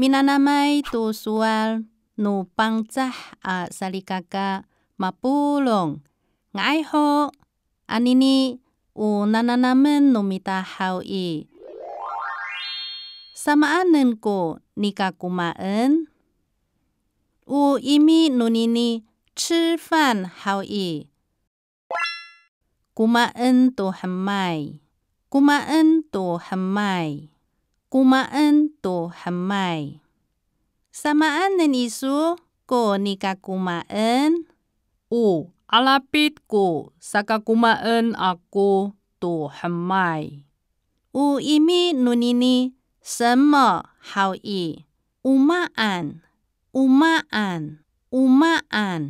minanamai tu sual nu pangcah a salikaka mapulong. Ngai ho, anini u nananamen nu mita hau i. Samaan nengku nika kumaen. U imi nunini chi fan hau Kumaen tu hemmai. Kumaen tu hemmai. kumaan to hemai. Samaan nan isu ko ni kumaan. U alapit ko saka kumaan aku to hemai. U imi nunini sema hao i. Umaan, umaan, umaan.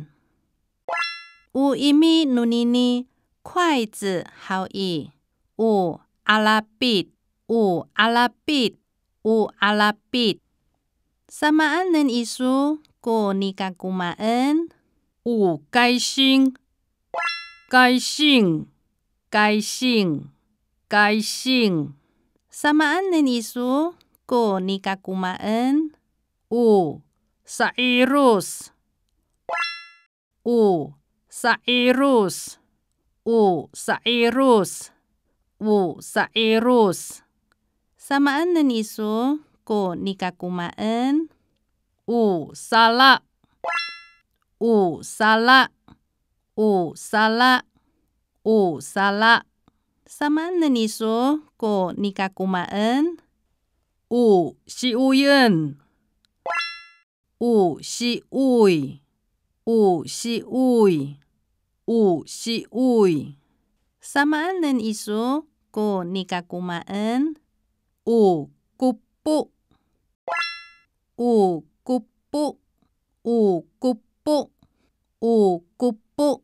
U imi nunini kuai zi hao i. U alapit u alapit u alapit samaan dengan isu ko ni kakumaan u kaising kaising kaising kaising samaan dengan isu ko ni kakumaan u sairus u sairus u sairus u sairus Samaan nan isu ko nikakumaan u sala. u sala. Samaan nan isu ko nikakumaan u siuyen u uy. u uy. u uy. Samaan nan isu ko nikakumaan おうこっぽおこっぽおこっぽおこっぽ